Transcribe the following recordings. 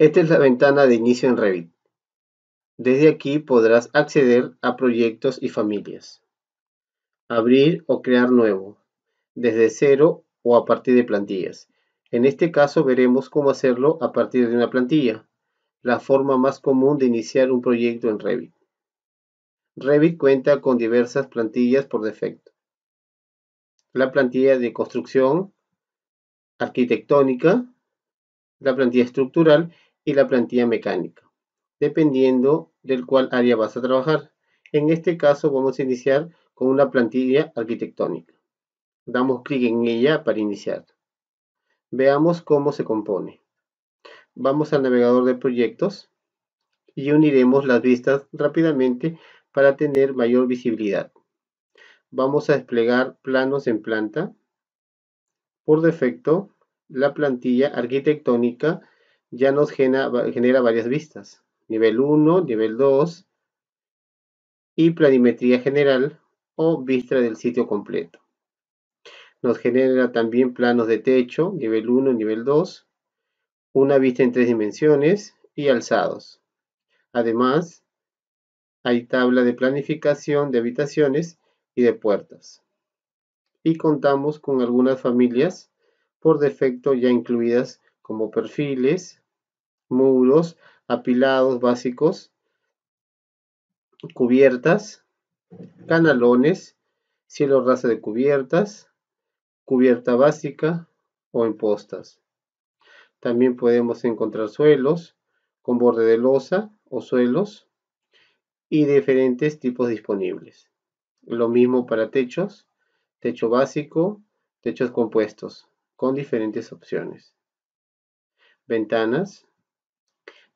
Esta es la ventana de inicio en Revit. Desde aquí podrás acceder a proyectos y familias. Abrir o crear nuevo, desde cero o a partir de plantillas. En este caso veremos cómo hacerlo a partir de una plantilla, la forma más común de iniciar un proyecto en Revit. Revit cuenta con diversas plantillas por defecto. La plantilla de construcción, arquitectónica, la plantilla estructural la plantilla mecánica, dependiendo del cual área vas a trabajar. En este caso vamos a iniciar con una plantilla arquitectónica. Damos clic en ella para iniciar. Veamos cómo se compone. Vamos al navegador de proyectos y uniremos las vistas rápidamente para tener mayor visibilidad. Vamos a desplegar planos en planta. Por defecto, la plantilla arquitectónica ya nos genera, genera varias vistas. Nivel 1, nivel 2 y planimetría general o vista del sitio completo. Nos genera también planos de techo, nivel 1, nivel 2, una vista en tres dimensiones y alzados. Además, hay tabla de planificación de habitaciones y de puertas. Y contamos con algunas familias por defecto ya incluidas como perfiles, muros, apilados básicos, cubiertas, canalones, cielo raso de cubiertas, cubierta básica o impostas. También podemos encontrar suelos con borde de losa o suelos y diferentes tipos disponibles. Lo mismo para techos, techo básico, techos compuestos, con diferentes opciones. Ventanas,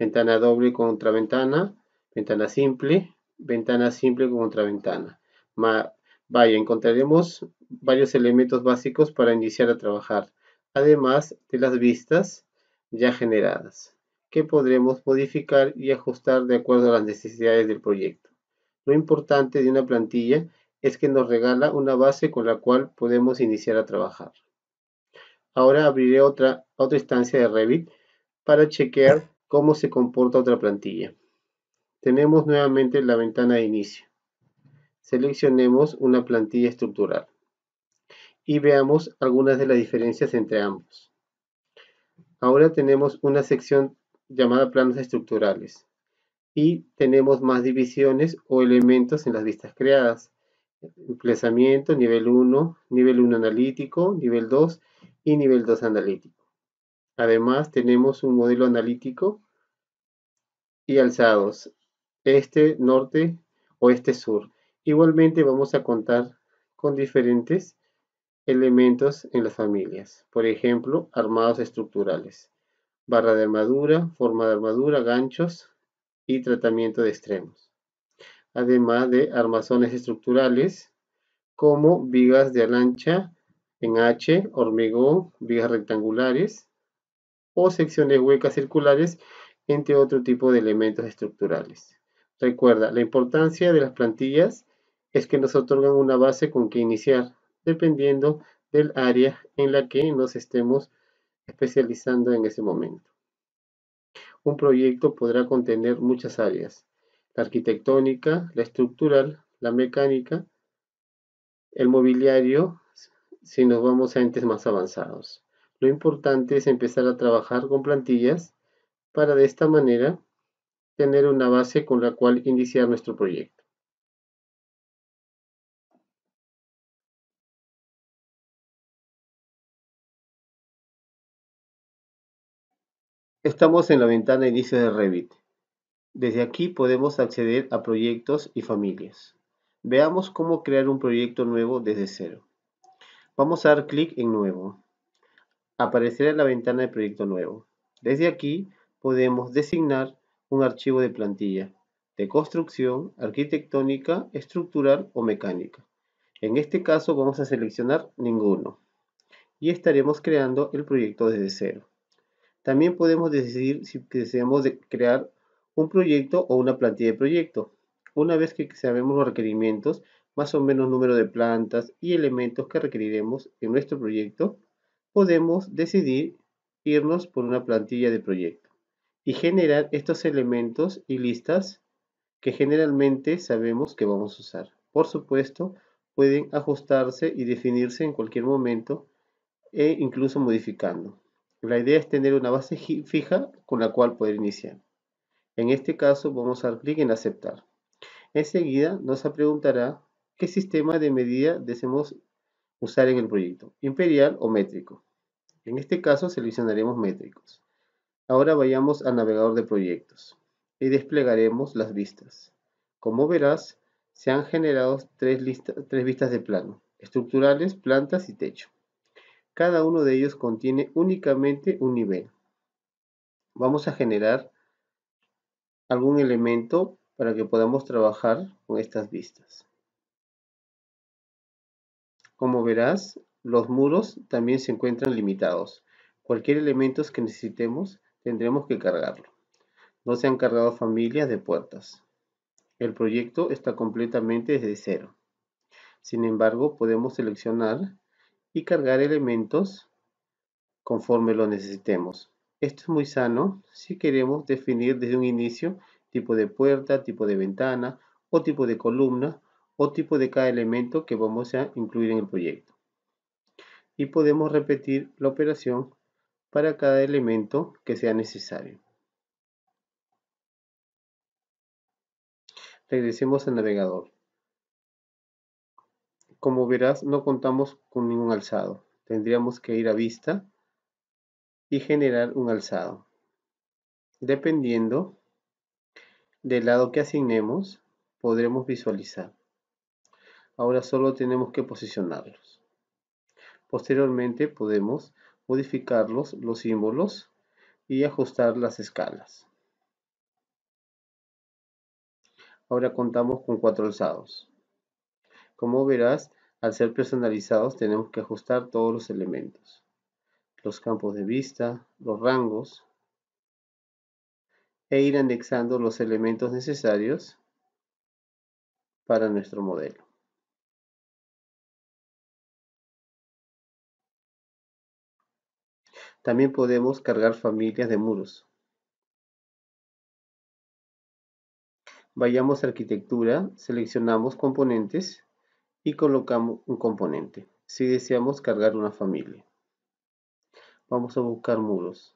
ventana doble con ventana, ventana simple, ventana simple con ventana. vaya, encontraremos varios elementos básicos para iniciar a trabajar, además de las vistas ya generadas, que podremos modificar y ajustar de acuerdo a las necesidades del proyecto. Lo importante de una plantilla es que nos regala una base con la cual podemos iniciar a trabajar. Ahora abriré otra, otra instancia de Revit para chequear cómo se comporta otra plantilla. Tenemos nuevamente la ventana de inicio. Seleccionemos una plantilla estructural y veamos algunas de las diferencias entre ambos. Ahora tenemos una sección llamada planos estructurales y tenemos más divisiones o elementos en las vistas creadas. Emplazamiento, nivel 1, nivel 1 analítico, nivel 2 y nivel 2 analítico. Además, tenemos un modelo analítico y alzados, este, norte, oeste, sur. Igualmente vamos a contar con diferentes elementos en las familias. Por ejemplo, armados estructurales, barra de armadura, forma de armadura, ganchos y tratamiento de extremos. Además de armazones estructurales como vigas de alancha en H, hormigón, vigas rectangulares, o secciones huecas circulares, entre otro tipo de elementos estructurales. Recuerda, la importancia de las plantillas es que nos otorgan una base con que iniciar, dependiendo del área en la que nos estemos especializando en ese momento. Un proyecto podrá contener muchas áreas, la arquitectónica, la estructural, la mecánica, el mobiliario, si nos vamos a entes más avanzados. Lo importante es empezar a trabajar con plantillas para de esta manera tener una base con la cual iniciar nuestro proyecto. Estamos en la ventana de inicio de Revit. Desde aquí podemos acceder a proyectos y familias. Veamos cómo crear un proyecto nuevo desde cero. Vamos a dar clic en Nuevo aparecerá la ventana de proyecto nuevo. Desde aquí podemos designar un archivo de plantilla de construcción, arquitectónica, estructural o mecánica. En este caso vamos a seleccionar ninguno y estaremos creando el proyecto desde cero. También podemos decidir si deseamos crear un proyecto o una plantilla de proyecto. Una vez que sabemos los requerimientos, más o menos número de plantas y elementos que requeriremos en nuestro proyecto, podemos decidir irnos por una plantilla de proyecto y generar estos elementos y listas que generalmente sabemos que vamos a usar. Por supuesto, pueden ajustarse y definirse en cualquier momento e incluso modificando. La idea es tener una base fija con la cual poder iniciar. En este caso vamos a dar clic en aceptar. Enseguida nos preguntará qué sistema de medida deseamos usar en el proyecto, imperial o métrico. En este caso seleccionaremos métricos. Ahora vayamos al navegador de proyectos y desplegaremos las vistas. Como verás, se han generado tres, tres vistas de plano, estructurales, plantas y techo. Cada uno de ellos contiene únicamente un nivel. Vamos a generar algún elemento para que podamos trabajar con estas vistas. Como verás, los muros también se encuentran limitados. Cualquier elemento que necesitemos tendremos que cargarlo. No se han cargado familias de puertas. El proyecto está completamente desde cero. Sin embargo, podemos seleccionar y cargar elementos conforme lo necesitemos. Esto es muy sano si queremos definir desde un inicio tipo de puerta, tipo de ventana o tipo de columna o tipo de cada elemento que vamos a incluir en el proyecto. Y podemos repetir la operación para cada elemento que sea necesario. Regresemos al navegador. Como verás, no contamos con ningún alzado. Tendríamos que ir a vista y generar un alzado. Dependiendo del lado que asignemos, podremos visualizar. Ahora solo tenemos que posicionarlos. Posteriormente podemos modificarlos los símbolos y ajustar las escalas. Ahora contamos con cuatro alzados. Como verás, al ser personalizados tenemos que ajustar todos los elementos. Los campos de vista, los rangos, e ir anexando los elementos necesarios para nuestro modelo. También podemos cargar familias de muros. Vayamos a arquitectura, seleccionamos componentes y colocamos un componente. Si deseamos cargar una familia. Vamos a buscar muros.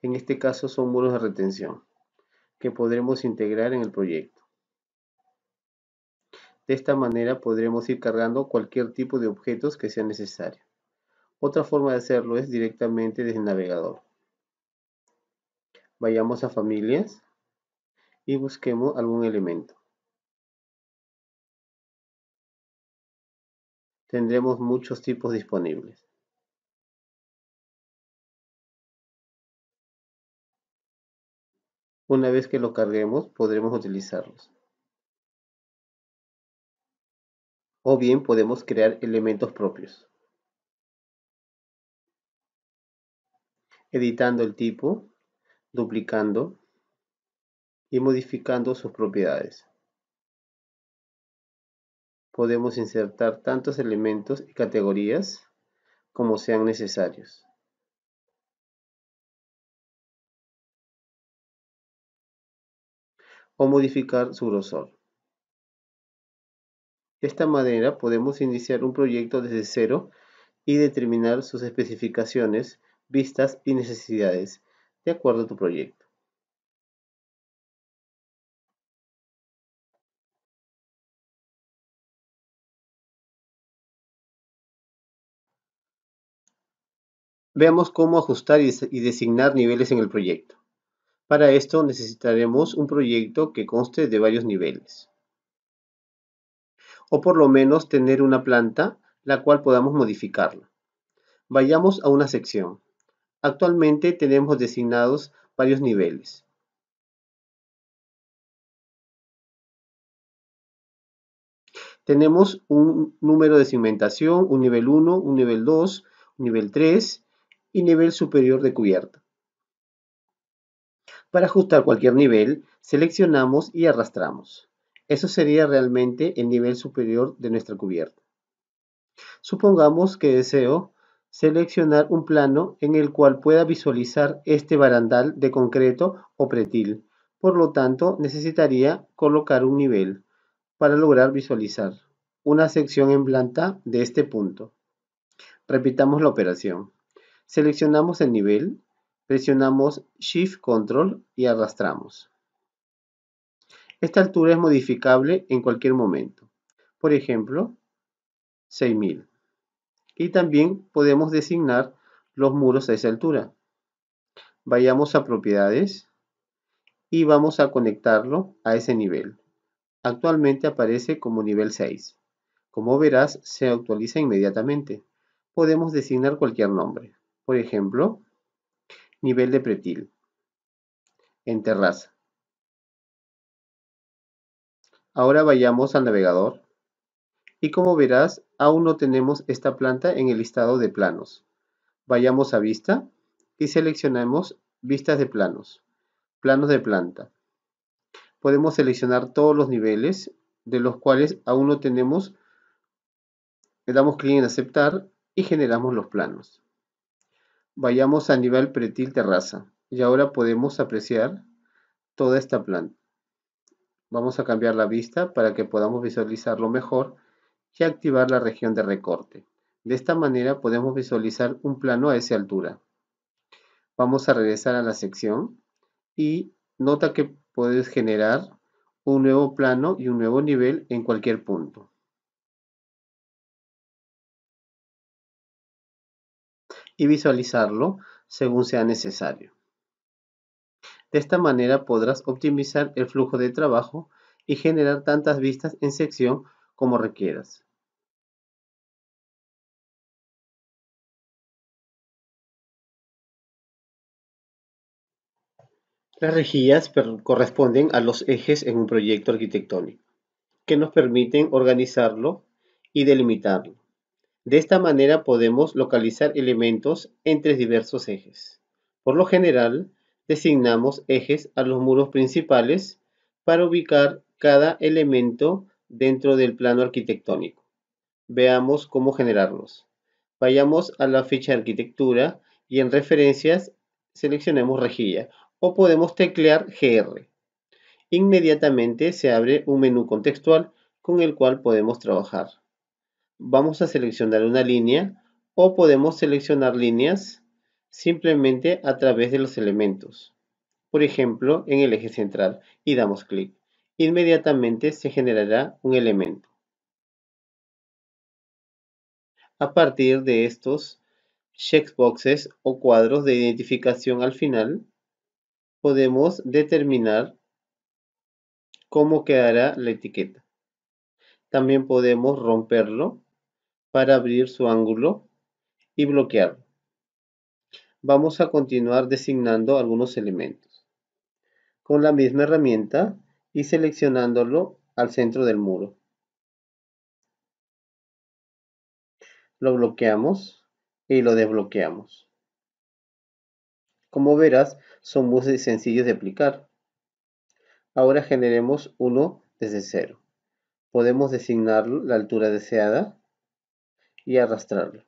En este caso son muros de retención que podremos integrar en el proyecto. De esta manera podremos ir cargando cualquier tipo de objetos que sea necesario. Otra forma de hacerlo es directamente desde el navegador. Vayamos a familias y busquemos algún elemento. Tendremos muchos tipos disponibles. Una vez que lo carguemos, podremos utilizarlos. O bien podemos crear elementos propios. Editando el tipo, duplicando y modificando sus propiedades. Podemos insertar tantos elementos y categorías como sean necesarios. o modificar su grosor. De esta manera podemos iniciar un proyecto desde cero y determinar sus especificaciones, vistas y necesidades de acuerdo a tu proyecto. Veamos cómo ajustar y designar niveles en el proyecto. Para esto necesitaremos un proyecto que conste de varios niveles o por lo menos tener una planta la cual podamos modificarla. Vayamos a una sección. Actualmente tenemos designados varios niveles. Tenemos un número de cimentación, un nivel 1, un nivel 2, un nivel 3 y nivel superior de cubierta. Para ajustar cualquier nivel, seleccionamos y arrastramos. Eso sería realmente el nivel superior de nuestra cubierta. Supongamos que deseo seleccionar un plano en el cual pueda visualizar este barandal de concreto o pretil. Por lo tanto, necesitaría colocar un nivel para lograr visualizar una sección en planta de este punto. Repitamos la operación. Seleccionamos el nivel, presionamos Shift Control y arrastramos. Esta altura es modificable en cualquier momento. Por ejemplo, 6000. Y también podemos designar los muros a esa altura. Vayamos a propiedades y vamos a conectarlo a ese nivel. Actualmente aparece como nivel 6. Como verás, se actualiza inmediatamente. Podemos designar cualquier nombre. Por ejemplo, nivel de pretil en terraza. Ahora vayamos al navegador y como verás aún no tenemos esta planta en el listado de planos. Vayamos a vista y seleccionamos vistas de planos, planos de planta. Podemos seleccionar todos los niveles de los cuales aún no tenemos. Le damos clic en aceptar y generamos los planos. Vayamos a nivel pretil terraza y ahora podemos apreciar toda esta planta. Vamos a cambiar la vista para que podamos visualizarlo mejor y activar la región de recorte. De esta manera podemos visualizar un plano a esa altura. Vamos a regresar a la sección y nota que puedes generar un nuevo plano y un nuevo nivel en cualquier punto. Y visualizarlo según sea necesario. De esta manera podrás optimizar el flujo de trabajo y generar tantas vistas en sección como requieras. Las rejillas corresponden a los ejes en un proyecto arquitectónico, que nos permiten organizarlo y delimitarlo. De esta manera podemos localizar elementos entre diversos ejes. Por lo general, designamos ejes a los muros principales para ubicar cada elemento dentro del plano arquitectónico. Veamos cómo generarlos. Vayamos a la ficha de arquitectura y en referencias seleccionemos rejilla o podemos teclear GR. Inmediatamente se abre un menú contextual con el cual podemos trabajar. Vamos a seleccionar una línea o podemos seleccionar líneas simplemente a través de los elementos. Por ejemplo, en el eje central y damos clic. Inmediatamente se generará un elemento. A partir de estos checkboxes o cuadros de identificación al final, podemos determinar cómo quedará la etiqueta. También podemos romperlo para abrir su ángulo y bloquearlo vamos a continuar designando algunos elementos. Con la misma herramienta y seleccionándolo al centro del muro. Lo bloqueamos y lo desbloqueamos. Como verás, son muy sencillos de aplicar. Ahora generemos uno desde cero. Podemos designar la altura deseada y arrastrarlo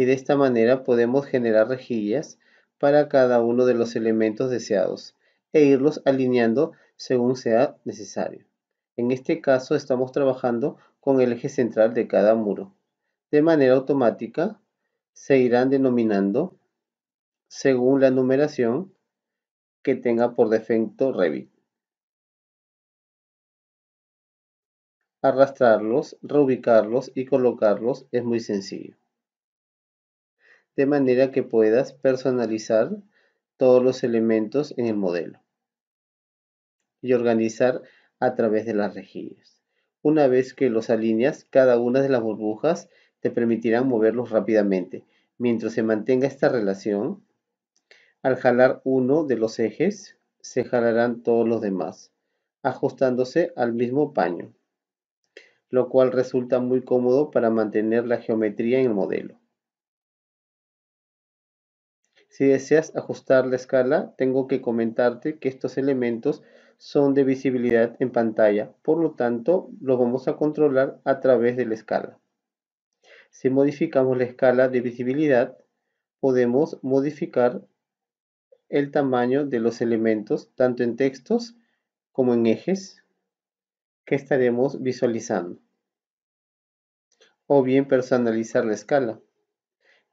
y de esta manera podemos generar rejillas para cada uno de los elementos deseados e irlos alineando según sea necesario. En este caso estamos trabajando con el eje central de cada muro. De manera automática se irán denominando según la numeración que tenga por defecto Revit. Arrastrarlos, reubicarlos y colocarlos es muy sencillo de manera que puedas personalizar todos los elementos en el modelo y organizar a través de las rejillas. Una vez que los alineas, cada una de las burbujas te permitirán moverlos rápidamente. Mientras se mantenga esta relación, al jalar uno de los ejes, se jalarán todos los demás, ajustándose al mismo paño, lo cual resulta muy cómodo para mantener la geometría en el modelo. Si deseas ajustar la escala, tengo que comentarte que estos elementos son de visibilidad en pantalla, por lo tanto los vamos a controlar a través de la escala. Si modificamos la escala de visibilidad, podemos modificar el tamaño de los elementos, tanto en textos como en ejes que estaremos visualizando. O bien personalizar la escala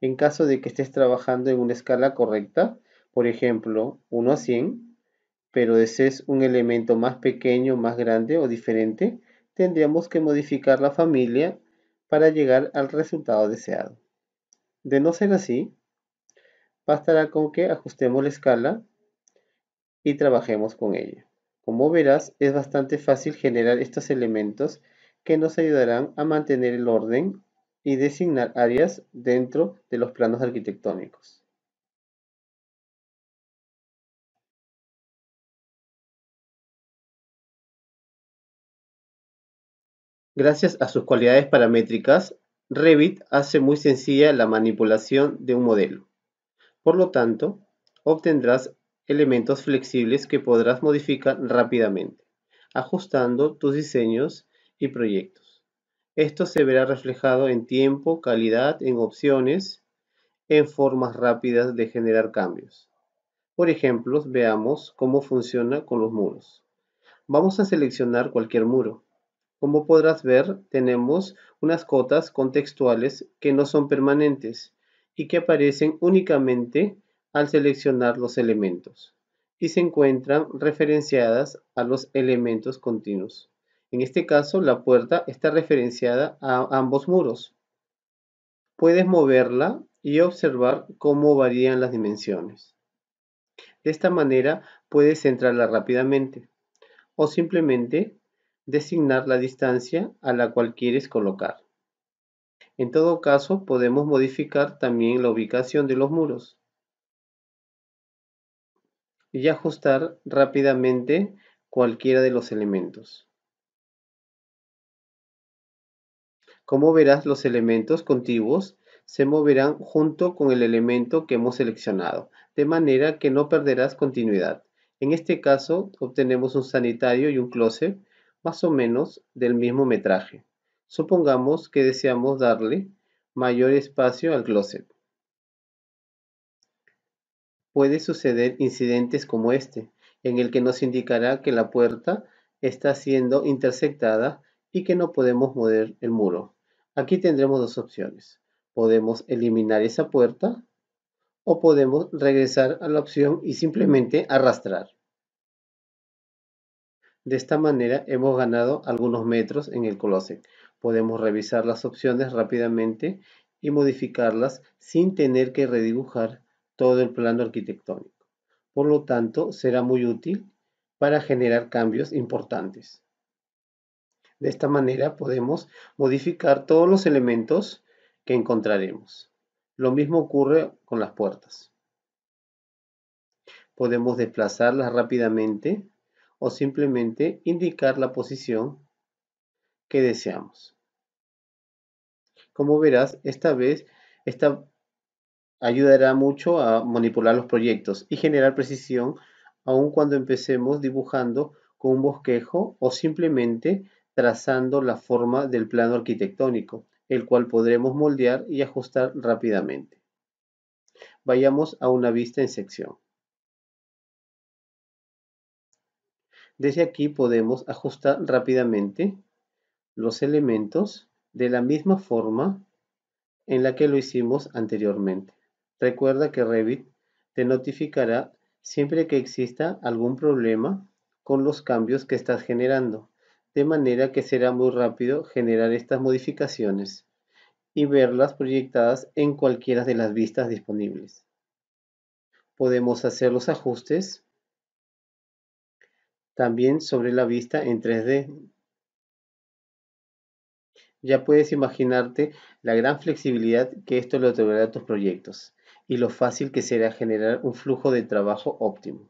en caso de que estés trabajando en una escala correcta, por ejemplo, 1 a 100, pero desees un elemento más pequeño, más grande o diferente, tendríamos que modificar la familia para llegar al resultado deseado. De no ser así, bastará con que ajustemos la escala y trabajemos con ella. Como verás, es bastante fácil generar estos elementos que nos ayudarán a mantener el orden y designar áreas dentro de los planos arquitectónicos. Gracias a sus cualidades paramétricas, Revit hace muy sencilla la manipulación de un modelo. Por lo tanto, obtendrás elementos flexibles que podrás modificar rápidamente, ajustando tus diseños y proyectos. Esto se verá reflejado en tiempo, calidad, en opciones, en formas rápidas de generar cambios. Por ejemplo, veamos cómo funciona con los muros. Vamos a seleccionar cualquier muro. Como podrás ver, tenemos unas cotas contextuales que no son permanentes y que aparecen únicamente al seleccionar los elementos y se encuentran referenciadas a los elementos continuos. En este caso, la puerta está referenciada a ambos muros. Puedes moverla y observar cómo varían las dimensiones. De esta manera, puedes centrarla rápidamente o simplemente designar la distancia a la cual quieres colocar. En todo caso, podemos modificar también la ubicación de los muros y ajustar rápidamente cualquiera de los elementos. Como verás, los elementos contiguos se moverán junto con el elemento que hemos seleccionado, de manera que no perderás continuidad. En este caso, obtenemos un sanitario y un closet más o menos del mismo metraje. Supongamos que deseamos darle mayor espacio al closet. Puede suceder incidentes como este, en el que nos indicará que la puerta está siendo intersectada y que no podemos mover el muro. Aquí tendremos dos opciones. Podemos eliminar esa puerta o podemos regresar a la opción y simplemente arrastrar. De esta manera hemos ganado algunos metros en el closet. Podemos revisar las opciones rápidamente y modificarlas sin tener que redibujar todo el plano arquitectónico. Por lo tanto, será muy útil para generar cambios importantes. De esta manera podemos modificar todos los elementos que encontraremos. Lo mismo ocurre con las puertas. Podemos desplazarlas rápidamente o simplemente indicar la posición que deseamos. Como verás, esta vez esta ayudará mucho a manipular los proyectos y generar precisión aun cuando empecemos dibujando con un bosquejo o simplemente trazando la forma del plano arquitectónico, el cual podremos moldear y ajustar rápidamente. Vayamos a una vista en sección. Desde aquí podemos ajustar rápidamente los elementos de la misma forma en la que lo hicimos anteriormente. Recuerda que Revit te notificará siempre que exista algún problema con los cambios que estás generando de manera que será muy rápido generar estas modificaciones y verlas proyectadas en cualquiera de las vistas disponibles. Podemos hacer los ajustes también sobre la vista en 3D. Ya puedes imaginarte la gran flexibilidad que esto le otorgará a tus proyectos y lo fácil que será generar un flujo de trabajo óptimo.